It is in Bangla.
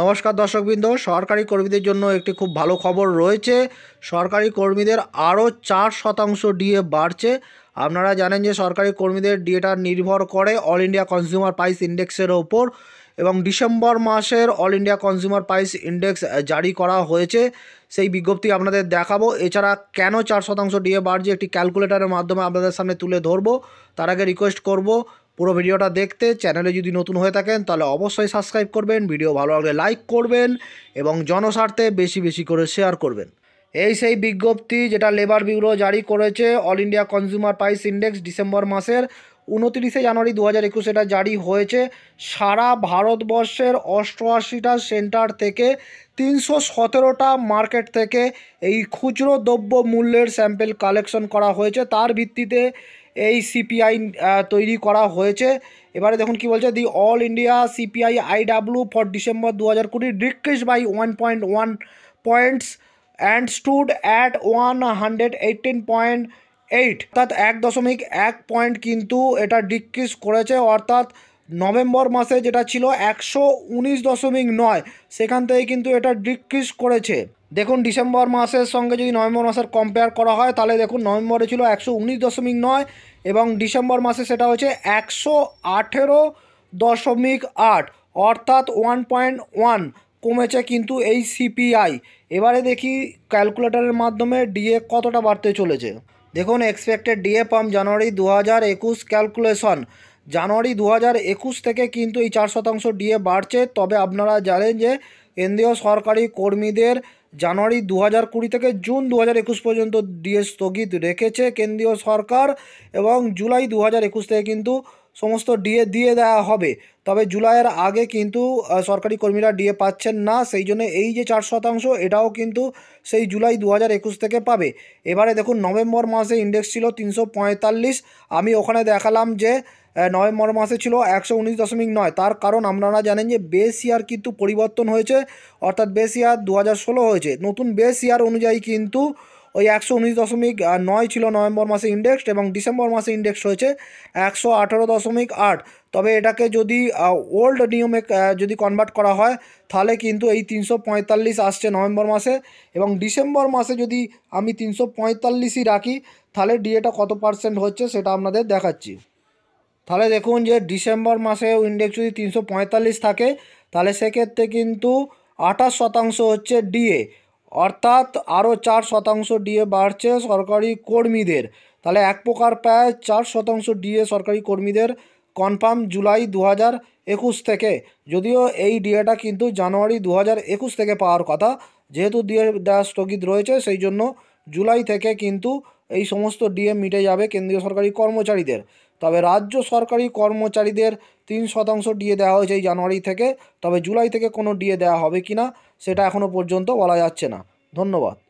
নমস্কার দর্শকবৃন্দ সরকারি কর্মীদের জন্য একটি খুব ভালো খবর রয়েছে সরকারি কর্মীদের আরও চার শতাংশ ডিএ বাড়ছে আপনারা জানেন যে সরকারি কর্মীদের ডিএটা নির্ভর করে অল ইন্ডিয়া কনজিউমার প্রাইস ইন্ডেক্সের ওপর এবং ডিসেম্বর মাসের All India consumer price index জারি করা হয়েছে সেই বিজ্ঞপ্তি আপনাদের দেখাবো এছাড়া কেন চার শতাংশ ডিএ বাড়ছে একটি ক্যালকুলেটারের মাধ্যমে আপনাদের সামনে তুলে ধরবো তার আগে রিকোয়েস্ট করবো পুরো ভিডিওটা দেখতে চ্যানেলে যদি নতুন হয়ে থাকেন তাহলে অবশ্যই সাবস্ক্রাইব করবেন ভিডিও ভালো লাগলে লাইক করবেন এবং জনস্বার্থে বেশি বেশি করে শেয়ার করবেন এই সেই বিজ্ঞপ্তি যেটা লেবার ব্যুরো জারি করেছে All India consumer price index December মাসের উনতিরিশে জানুয়ারি দু হাজার একুশ এটা জারি হয়েছে সারা ভারতবর্ষের অষ্টআশিটা সেন্টার থেকে তিনশো সতেরোটা মার্কেট থেকে এই খুচরো দ্রব্য মূল্যের স্যাম্পেল কালেকশন করা হয়েছে তার ভিত্তিতে এই সিপিআই তৈরি করা হয়েছে এবারে দেখুন কি বলছে the All India CPI IW for December দু হাজার কুড়ি decrease by one point one points and stood at one hundred eighteen point eight অর্থাৎ এক দশমিক এক পয়েন্ট কিন্তু এটা ডিক্রিজ করেছে অর্থাৎ নভেম্বর মাসে যেটা ছিল একশো উনিশ দশমিক নয় সেখান থেকে কিন্তু এটা ডিক্রিজ করেছে দেখুন ডিসেম্বর মাসের সঙ্গে যদি নভেম্বর মাসের কম্পেয়ার করা হয় তাহলে দেখুন নভেম্বরে ছিল একশো উনিশ দশমিক নয় এবং ডিসেম্বর মাসে সেটা হচ্ছে একশো আঠেরো দশমিক আট অর্থাৎ ওয়ান পয়েন্ট ওয়ান কমেছে কিন্তু এই সিপিআই এবারে দেখি ক্যালকুলেটরের মাধ্যমে ডিএ কতটা বাড়তে চলেছে দেখুন এক্সপেক্টেড ডিএ পাম জানুয়ারি দু হাজার একুশ ক্যালকুলেশন জানুয়ারি দু হাজার একুশ থেকে কিন্তু এই চার শতাংশ ডিএ বাড়ছে তবে আপনারা জানেন যে কেন্দ্রীয় সরকারি কর্মীদের জানুয়ারি দু হাজার কুড়ি থেকে জুন দু হাজার একুশ পর্যন্ত দিয়ে স্থগিত রেখেছে কেন্দ্রীয় সরকার এবং জুলাই দু হাজার একুশ থেকে কিন্তু সমস্ত ডিএ দিয়ে দেওয়া হবে তবে জুলাইয়ের আগে কিন্তু সরকারি কর্মীরা ডিএ পাচ্ছেন না সেই জন্য এই যে চার শতাংশ এটাও কিন্তু সেই জুলাই দু থেকে পাবে এবারে দেখুন নভেম্বর মাসে ইন্ডেক্স ছিল তিনশো আমি ওখানে দেখালাম যে নভেম্বর মাসে ছিল একশো উনিশ দশমিক নয় তার কারণ আপনারা জানেন যে বেস ইয়ার কিন্তু পরিবর্তন হয়েছে অর্থাৎ বেস ইয়ার দু হয়েছে নতুন বেস ইয়ার অনুযায়ী কিন্তু ওই একশো উনিশ দশমিক নয় ছিল নভেম্বর মাসে ইন্ডেক্স এবং ডিসেম্বর মাসে ইন্ডেক্স হয়েছে একশো আঠেরো দশমিক আট তবে এটাকে যদি ওল্ড নিয়মে যদি কনভার্ট করা হয় তাহলে কিন্তু এই তিনশো পঁয়তাল্লিশ আসছে নভেম্বর মাসে এবং ডিসেম্বর মাসে যদি আমি তিনশো পঁয়তাল্লিশই রাখি তাহলে ডিএটা কত পার্সেন্ট হচ্ছে সেটা আপনাদের দেখাচ্ছি তাহলে দেখুন যে ডিসেম্বর মাসে ইন্ডেক্স যদি তিনশো পঁয়তাল্লিশ থাকে তাহলে সেক্ষেত্রে কিন্তু আঠাশ শতাংশ হচ্ছে ডিএ অর্থাৎ আরও চার শতাংশ ডিএ বাড়ছে সরকারি কর্মীদের তাহলে এক প্রকার প্রায় চার শতাংশ ডিএ সরকারি কর্মীদের কনফার্ম জুলাই দু হাজার একুশ থেকে যদিও এই ডিএটা কিন্তু জানুয়ারি দু হাজার একুশ থেকে পাওয়ার কথা যেহেতু ডিএ ডিএটা স্থগিত রয়েছে সেই জন্য জুলাই থেকে কিন্তু এই সমস্ত ডিএ মিটে যাবে কেন্দ্রীয় সরকারি কর্মচারীদের তবে রাজ্য সরকারি কর্মচারীদের তিন শতাংশ ডিএ দেওয়া হয়েছে এই জানুয়ারি থেকে তবে জুলাই থেকে কোনো ডিএ দেওয়া হবে কি না সেটা এখনও পর্যন্ত বলা যাচ্ছে না ধন্যবাদ